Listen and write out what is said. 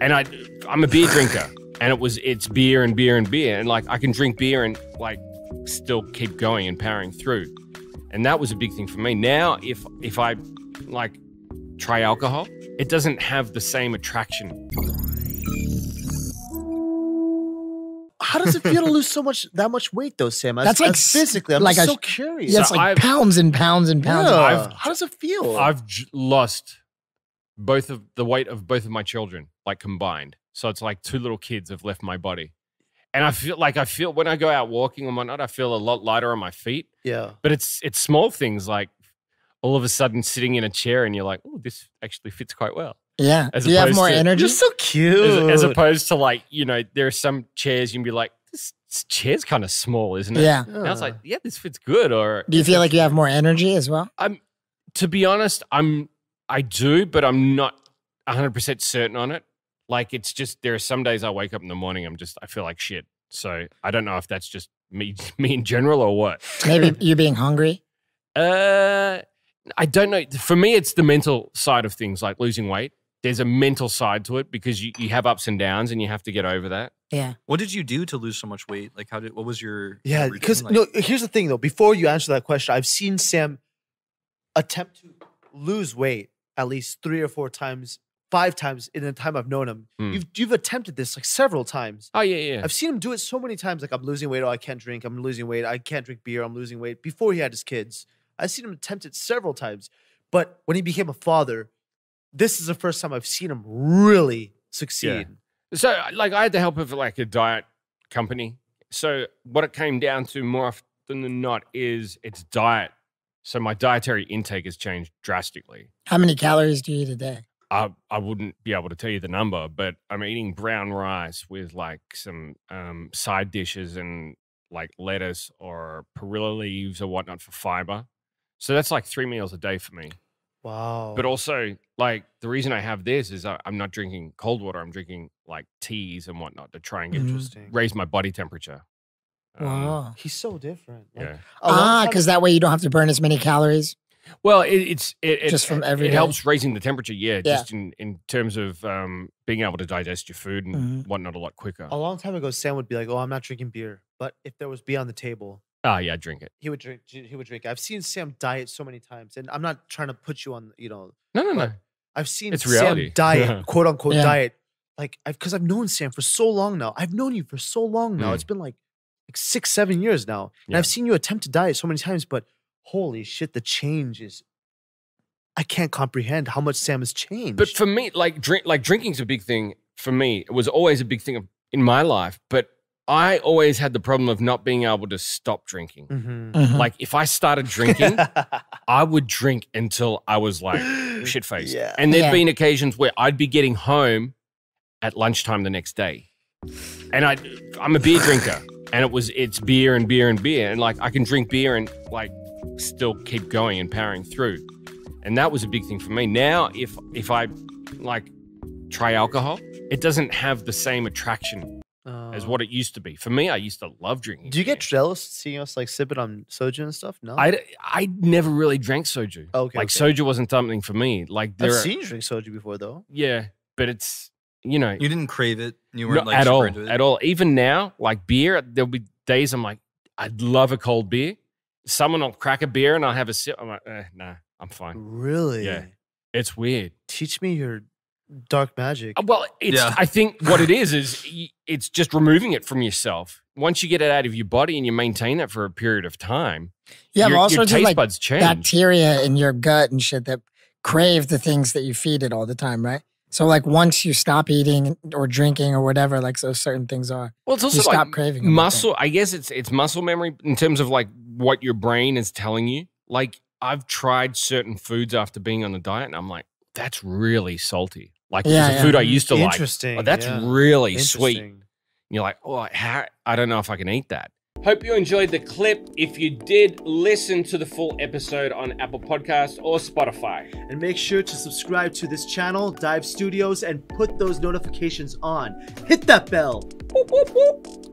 and I I'm a beer drinker, and it was it's beer and beer and beer, and like I can drink beer and like still keep going and powering through, and that was a big thing for me. Now if if I like try alcohol, it doesn't have the same attraction. How does it feel to lose so much that much weight though, Sam? That's like physically. I'm like so curious. Yeah, it's like I've, pounds and pounds and pounds. Yeah. how does it feel? I've j- lost both of the weight of both of my children like combined. So it's like two little kids have left my body. And I feel like I feel when I go out walking and whatnot, I feel a lot lighter on my feet. Yeah. But it's it's small things like all of a sudden sitting in a chair and you're like, oh, this actually fits quite well. Yeah. As Do you have more to, energy? You're so cute. As, as, opposed to like, you know, there are some chairs you can be like, this, this chair's kind of small, isn't it? Yeah. And I was like, yeah, this fits good. Or Do you feel like you have more energy as well? I'm to be honest, I'm I do, but I'm not 100% certain on it. Like it's just there are some days I wake up in the morning, I'm just I feel like shit. So I don't know if that's just me me in general or what. Maybe you being hungry. Uh, I don't know. For me, it's the mental side of things, like losing weight. There's a mental side to it because you, you have ups and downs, and you have to get over that. Yeah. What did you do to lose so much weight? Like, how did? What was your? Yeah, because like? no. Here's the thing, though. Before you answer that question, I've seen Sam attempt to lose weight at least three or four times five times in the time I've known him. Mm. You've you've attempted this like several times. Oh yeah, yeah. I've seen him do it so many times. Like I'm losing weight. Oh, I can't drink. I'm losing weight. I can't drink beer. I'm losing weight. Before he had his kids, I've seen him attempt it several times. But when he became a father, this is the first time I've seen him really succeed. Yeah. So uh, like I had the help of like a diet company. So what it came down to more often than not is it's diet. So my dietary intake has changed drastically. How many calories do you eat a day? I I wouldn't be able to tell you the number, but I'm eating brown rice with like some um, side dishes and like lettuce or perilla leaves or whatnot for fiber. So that's like three meals a day for me. Wow. But also, like the reason I have this is I, am not drinking cold water. I'm drinking like teas and whatnot to try and get, mm-hmm. raise my body temperature. Um, wow. He's so different. Like, yeah. Ah, because that way you don't have to burn as many calories. Well, it, it's it, it, just from every. It helps raising the temperature, yeah, yeah, Just in in terms of um, being able to digest your food and mm-hmm. whatnot a lot quicker. A long time ago, Sam would be like, "Oh, I'm not drinking beer," but if there was beer on the table, ah, yeah, I'd drink it. He would drink. He would drink. It. I've seen Sam diet so many times, and I'm not trying to put you on. You know, no, no, no. I've seen it's reality. Sam diet, quote unquote yeah. diet, like I've because I've known Sam for so long now. I've known you for so long now. Mm. It's been like like six, seven years now, and yeah. I've seen you attempt to diet so many times, but holy shit, the change is. I can't comprehend how much Sam has changed. But for me, like drink, like drinking's a big thing for me. It was always a big thing in my life, but I always had the problem of not being able to stop drinking. Mm -hmm. Like if I started drinking, I would drink until I was like shit faced. Yeah. And there'd yeah. been occasions where I'd be getting home at lunchtime the next day, and I, I'm a beer drinker, and it was it's beer and beer and beer, and like I can drink beer and like still keep going and powering through. And that was a big thing for me. Now, if if I like try alcohol, it doesn't have the same attraction uh, as what it used to be. For me, I used to love drinking. Do you get jealous seeing us like sip it on soju and stuff? No, I, I never really drank soju. Oh, okay, like okay. soju wasn't something for me. Like there I've are, seen you drink soju before though. Yeah, but it's you know you didn't crave it. You weren't like, at all at all. Even now, like beer, there'll be days I'm like, I'd love a cold beer someone will crack a beer and I'll have a sip. I'm like, eh, nah, I'm fine. Really? Yeah. It's weird. Teach me your dark magic. Uh, well, it's, yeah. I think what it is is it's just removing it from yourself. Once you get it out of your body and you maintain that for a period of time, yeah, your, also your taste like buds change. Bacteria in your gut and shit that crave the things that you feed it all the time, right? So like once you stop eating or drinking or whatever, like so certain things are. Well, it's also you like stop craving. Muscle. I guess it's it's muscle memory in terms of like what your brain is telling you. Like I've tried certain foods after being on a diet, and I'm like, that's really salty. Like yeah, it's a food I used to Interesting, like. Oh, that's yeah. really sweet. And you're like, oh, how? I don't know if I can eat that. Hope you enjoyed the clip. If you did, listen to the full episode on Apple Podcast or Spotify. And make sure to subscribe to this channel, Dive Studios, and put those notifications on. Hit that bell. Boop, boop, boop.